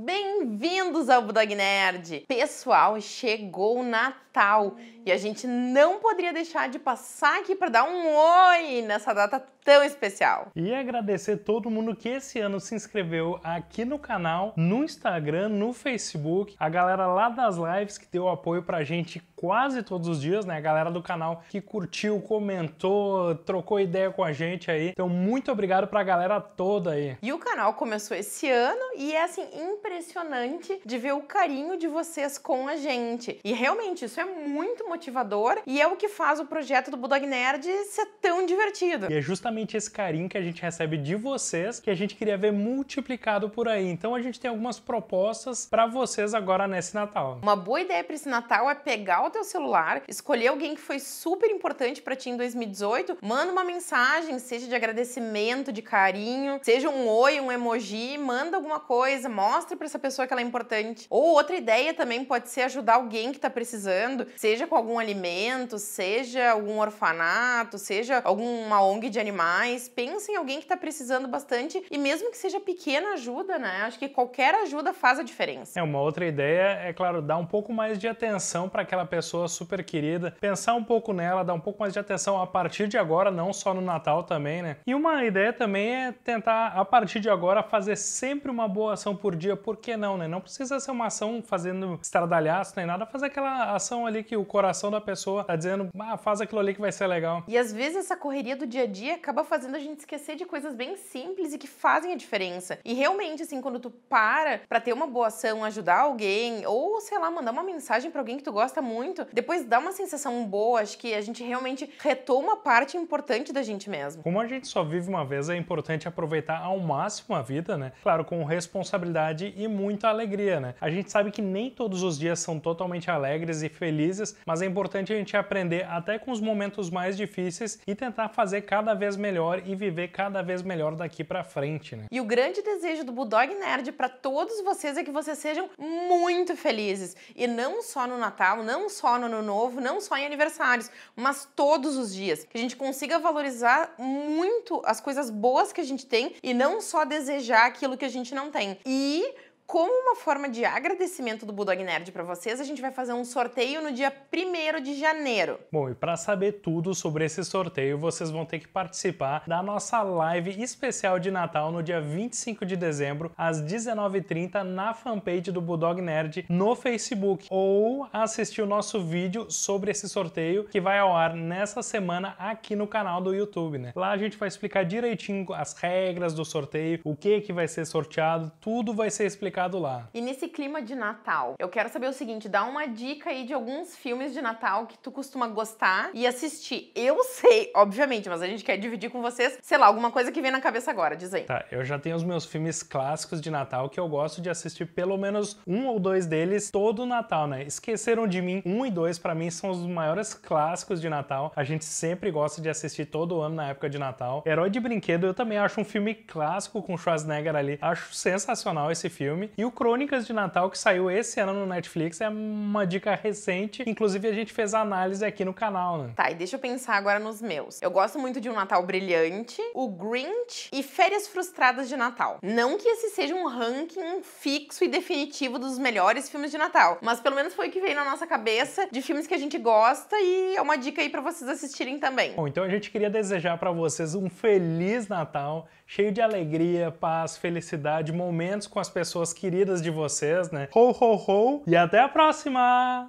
Bem-vindos ao Budog Nerd! Pessoal, chegou o Natal e a gente não poderia deixar de passar aqui para dar um oi nessa data tão especial. E agradecer todo mundo que esse ano se inscreveu aqui no canal, no Instagram, no Facebook, a galera lá das lives que deu apoio pra gente quase todos os dias, né? A galera do canal que curtiu, comentou, trocou ideia com a gente aí. Então, muito obrigado pra galera toda aí. E o canal começou esse ano e é assim impressionante de ver o carinho de vocês com a gente. E realmente isso é muito motivador e é o que faz o projeto do Bulldog Nerd ser tão divertido. E é justamente esse carinho que a gente recebe de vocês que a gente queria ver multiplicado por aí. Então a gente tem algumas propostas para vocês agora nesse Natal. Uma boa ideia para esse Natal é pegar o teu celular, escolher alguém que foi super importante para ti em 2018, manda uma mensagem, seja de agradecimento, de carinho, seja um oi, um emoji, manda alguma coisa, mostre para essa pessoa que ela é importante. Ou outra ideia também pode ser ajudar alguém que tá precisando, seja com algum alimento, seja algum orfanato, seja alguma ONG de animais. Pensa em alguém que tá precisando bastante e mesmo que seja pequena ajuda, né? Acho que qualquer ajuda faz a diferença. É uma outra ideia é claro dar um pouco mais de atenção para aquela pessoa pessoa super querida, pensar um pouco nela, dar um pouco mais de atenção a partir de agora, não só no Natal também, né? E uma ideia também é tentar, a partir de agora, fazer sempre uma boa ação por dia, por que não, né? Não precisa ser uma ação fazendo estradalhaço nem nada, fazer aquela ação ali que o coração da pessoa tá dizendo, ah, faz aquilo ali que vai ser legal. E às vezes essa correria do dia a dia acaba fazendo a gente esquecer de coisas bem simples e que fazem a diferença. E realmente, assim, quando tu para para ter uma boa ação, ajudar alguém, ou sei lá, mandar uma mensagem para alguém que tu gosta muito muito, depois dá uma sensação boa, acho que a gente realmente retoma parte importante da gente mesmo. Como a gente só vive uma vez, é importante aproveitar ao máximo a vida, né? Claro, com responsabilidade e muita alegria, né? A gente sabe que nem todos os dias são totalmente alegres e felizes, mas é importante a gente aprender até com os momentos mais difíceis e tentar fazer cada vez melhor e viver cada vez melhor daqui para frente, né? E o grande desejo do Bulldog Nerd para todos vocês é que vocês sejam muito felizes e não só no Natal, não só só no ano novo, não só em aniversários, mas todos os dias. Que a gente consiga valorizar muito as coisas boas que a gente tem e não só desejar aquilo que a gente não tem. E como uma forma de agradecimento do Bulldog Nerd para vocês, a gente vai fazer um sorteio no dia 1 de janeiro. Bom, e para saber tudo sobre esse sorteio, vocês vão ter que participar da nossa live especial de Natal no dia 25 de dezembro, às 19h30, na fanpage do Bulldog Nerd no Facebook, ou assistir o nosso vídeo sobre esse sorteio que vai ao ar nessa semana aqui no canal do YouTube, né? Lá a gente vai explicar direitinho as regras do sorteio, o que que vai ser sorteado, tudo vai ser explicado mercado lá. E nesse clima de Natal, eu quero saber o seguinte: dá uma dica aí de alguns filmes de Natal que tu costuma gostar e assistir. Eu sei, obviamente, mas a gente quer dividir com vocês, sei lá, alguma coisa que vem na cabeça agora, diz aí. Tá, eu já tenho os meus filmes clássicos de Natal que eu gosto de assistir pelo menos um ou dois deles todo Natal, né? Esqueceram de mim, um e dois para mim são os maiores clássicos de Natal. A gente sempre gosta de assistir todo ano na época de Natal. Herói de Brinquedo eu também acho um filme clássico com Schwarzenegger ali. Acho sensacional esse filme. E o Crônicas de Natal, que saiu esse ano no Netflix, é uma dica recente. Inclusive, a gente fez a análise aqui no canal, né? Tá, e deixa eu pensar agora nos meus. Eu gosto muito de Um Natal Brilhante, O Grinch e Férias Frustradas de Natal. Não que esse seja um ranking fixo e definitivo dos melhores filmes de Natal, mas pelo menos foi o que veio na nossa cabeça de filmes que a gente gosta e é uma dica aí para vocês assistirem também. Bom, então a gente queria desejar para vocês um feliz Natal, cheio de alegria, paz, felicidade, momentos com as pessoas queridas de vocês, né? Ho, ho, ho! E até a próxima!